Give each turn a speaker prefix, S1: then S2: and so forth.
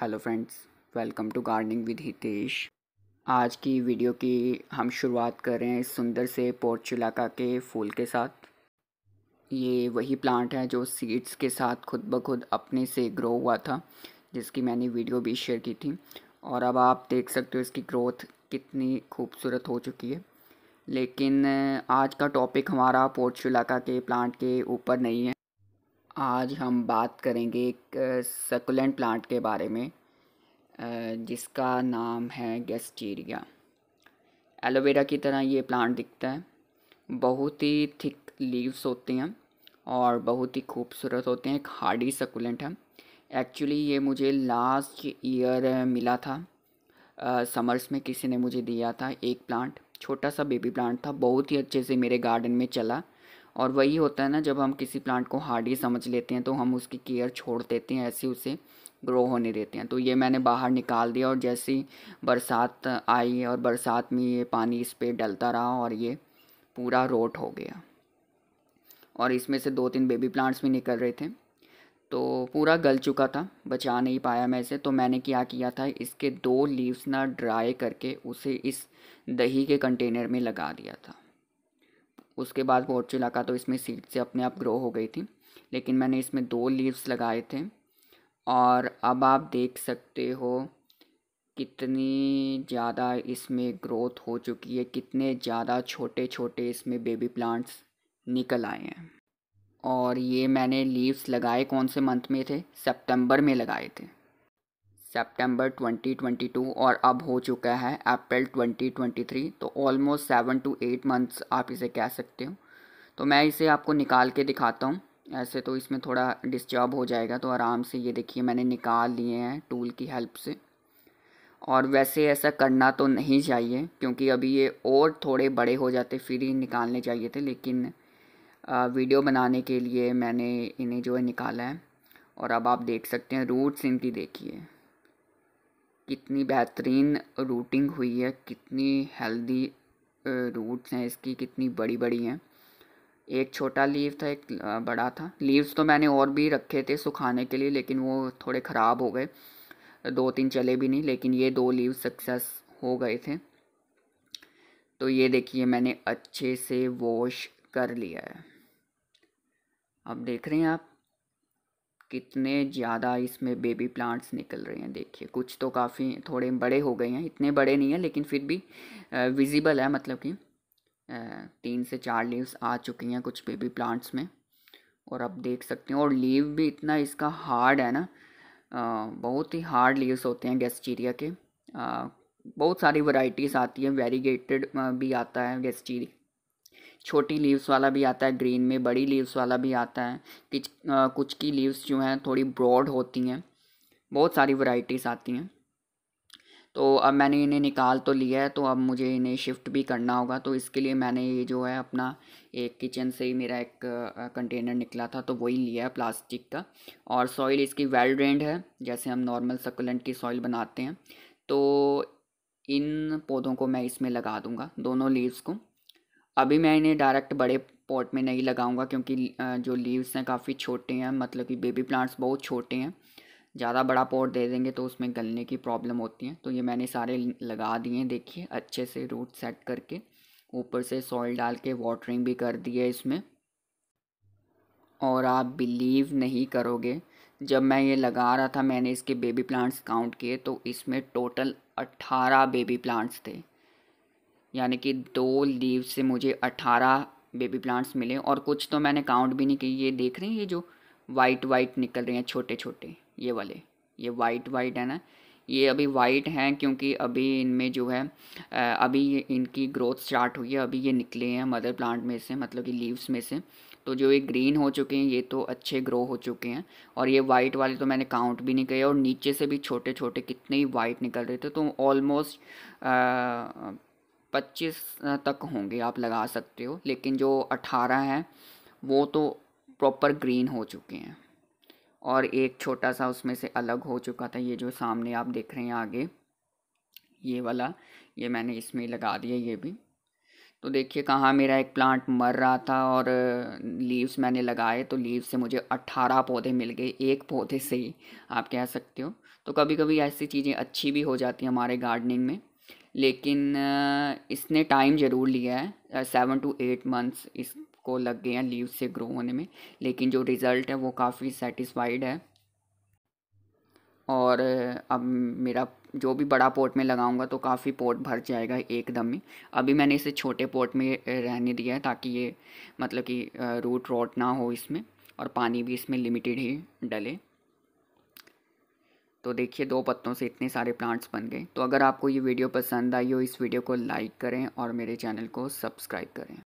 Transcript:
S1: hello friends welcome to gardening with Hitesh आज की video की हम शुरुआत कर रहे हैं सुंदर से पोर्चुलाका के फूल के साथ ये वही प्लांट है जो सीड्स के साथ खुद ब खुद अपने से ग्रो हुआ था जिसकी मैंने वीडियो भी शेयर की थी और अब आप देख सकते हो इसकी ग्रोथ कितनी खूबसूरत हो चुकी है लेकिन आज का टॉपिक हमारा पोर्चुलाका के प्लांट के ऊपर नहीं है आज हम बात करेंगे एक सकुलेंट प्लांट के बारे में जिसका नाम है गेस्टीरिया एलोवेरा की तरह ये प्लांट दिखता है बहुत ही थिक लीव्स होते हैं और बहुत ही खूबसूरत होते हैं एक हार्डी सकुलेंट है एक्चुअली ये मुझे लास्ट ईयर मिला था समर्स में किसी ने मुझे दिया था एक प्लांट छोटा सा बेबी प्लांट था बहुत ही अच्छे से मेरे गार्डन में चला और वही होता है ना जब हम किसी प्लांट को हार्डी समझ लेते हैं तो हम उसकी केयर छोड़ देते हैं ऐसे उसे ग्रो होने देते हैं तो ये मैंने बाहर निकाल दिया और जैसी बरसात आई और बरसात में ये पानी इस पर डलता रहा और ये पूरा रोट हो गया और इसमें से दो तीन बेबी प्लांट्स भी निकल रहे थे तो पूरा गल चुका था बचा नहीं पाया मैं इसे तो मैंने क्या किया था इसके दो लीव्स ना ड्राई करके उसे इस दही के कंटेनर में लगा दिया था उसके बाद मोर्चिला का तो इसमें सीड से अपने आप ग्रो हो गई थी लेकिन मैंने इसमें दो लीव्स लगाए थे और अब आप देख सकते हो कितनी ज़्यादा इसमें ग्रोथ हो चुकी है कितने ज़्यादा छोटे छोटे इसमें बेबी प्लांट्स निकल आए हैं और ये मैंने लीव्स लगाए कौन से मंथ में थे सितंबर में लगाए थे सेप्टेम्बर 2022 और अब हो चुका है अप्रैल 2023 तो almost seven to eight months आप इसे कह सकते हो तो मैं इसे आपको निकाल के दिखाता हूँ ऐसे तो इसमें थोड़ा डिस्टर्ब हो जाएगा तो आराम से ये देखिए मैंने निकाल लिए हैं टूल की हेल्प से और वैसे ऐसा करना तो नहीं चाहिए क्योंकि अभी ये और थोड़े बड़े हो जाते फिर ही निकालने चाहिए थे लेकिन वीडियो बनाने के लिए मैंने इन्हें जो है निकाला है और अब आप देख सकते हैं रूट्स इनकी देखिए कितनी बेहतरीन रूटिंग हुई है कितनी हेल्दी रूट्स हैं इसकी कितनी बड़ी बड़ी हैं एक छोटा लीव था एक बड़ा था लीव्स तो मैंने और भी रखे थे सुखाने के लिए लेकिन वो थोड़े ख़राब हो गए दो तीन चले भी नहीं लेकिन ये दो लीव सक्सेस हो गए थे तो ये देखिए मैंने अच्छे से वॉश कर लिया है अब देख रहे हैं आप कितने ज़्यादा इसमें बेबी प्लांट्स निकल रहे हैं देखिए कुछ तो काफ़ी थोड़े बड़े हो गए हैं इतने बड़े नहीं हैं लेकिन फिर भी विजिबल है मतलब कि तीन से चार लीव्स आ चुकी हैं कुछ बेबी प्लांट्स में और आप देख सकते हैं और लीव भी इतना इसका हार्ड है ना बहुत ही हार्ड लीव्स होते हैं गेस्टीरिया के आ, बहुत सारी वैरायटीज़ आती हैं वेरीगेटेड भी आता है गेस्टीरिया छोटी लीव्स वाला भी आता है ग्रीन में बड़ी लीव्स वाला भी आता है कुछ कुछ की लीव्स जो हैं थोड़ी ब्रॉड होती हैं बहुत सारी वैरायटीज़ आती हैं तो अब मैंने इन्हें निकाल तो लिया है तो अब मुझे इन्हें शिफ्ट भी करना होगा तो इसके लिए मैंने ये जो है अपना एक किचन से ही मेरा एक कंटेनर निकला था तो वही लिया है प्लास्टिक का और सॉइल इसकी वेल ड्रेंड है जैसे हम नॉर्मल सकुलेंट की सॉइल बनाते हैं तो इन पौधों को मैं इसमें लगा दूँगा दोनों लीव्स को अभी मैं इन्हें डायरेक्ट बड़े पॉट में नहीं लगाऊंगा क्योंकि जो लीव्स हैं काफ़ी छोटे हैं मतलब कि बेबी प्लांट्स बहुत छोटे हैं ज़्यादा बड़ा पॉट दे देंगे तो उसमें गलने की प्रॉब्लम होती है तो ये मैंने सारे लगा दिए हैं देखिए अच्छे से रूट सेट करके ऊपर से सॉइल डाल के वाटरिंग भी कर दी है इसमें और आप बिलीव नहीं करोगे जब मैं ये लगा रहा था मैंने इसके बेबी प्लांट्स काउंट किए तो इसमें टोटल अट्ठारह बेबी प्लांट्स थे यानी कि दो लीव से मुझे अठारह बेबी प्लांट्स मिले और कुछ तो मैंने काउंट भी नहीं की ये देख रहे हैं ये जो वाइट वाइट निकल रहे हैं छोटे छोटे ये वाले ये वाइट वाइट है ना ये अभी वाइट हैं क्योंकि अभी इनमें जो है अभी इनकी ग्रोथ स्टार्ट हुई है अभी ये निकले हैं मदर प्लांट में से मतलब कि लीव्स में से तो जो ये ग्रीन हो चुके हैं ये तो अच्छे ग्रो हो चुके हैं और ये वाइट वाले तो मैंने काउंट भी नहीं किए और नीचे से भी छोटे छोटे कितने ही वाइट निकल रहे थे तो ऑलमोस्ट पच्चीस तक होंगे आप लगा सकते हो लेकिन जो अट्ठारह हैं वो तो प्रॉपर ग्रीन हो चुके हैं और एक छोटा सा उसमें से अलग हो चुका था ये जो सामने आप देख रहे हैं आगे ये वाला ये मैंने इसमें लगा दिया ये भी तो देखिए कहाँ मेरा एक प्लांट मर रहा था और लीव्स मैंने लगाए तो लीव्स से मुझे अट्ठारह पौधे मिल गए एक पौधे से ही आप कह सकते हो तो कभी कभी ऐसी चीज़ें अच्छी भी हो जाती हैं हमारे गार्डनिंग में लेकिन इसने टाइम ज़रूर लिया है सेवन टू एट मंथ्स इसको लग गए हैं लीव से ग्रो होने में लेकिन जो रिज़ल्ट है वो काफ़ी सेटिस्फाइड है और अब मेरा जो भी बड़ा पोर्ट में लगाऊंगा तो काफ़ी पोर्ट भर जाएगा एकदम ही अभी मैंने इसे छोटे पोर्ट में रहने दिया है ताकि ये मतलब कि रूट रोट ना हो इसमें और पानी भी इसमें लिमिटेड ही डले तो देखिए दो पत्तों से इतने सारे प्लांट्स बन गए तो अगर आपको ये वीडियो पसंद आई हो इस वीडियो को लाइक करें और मेरे चैनल को सब्सक्राइब करें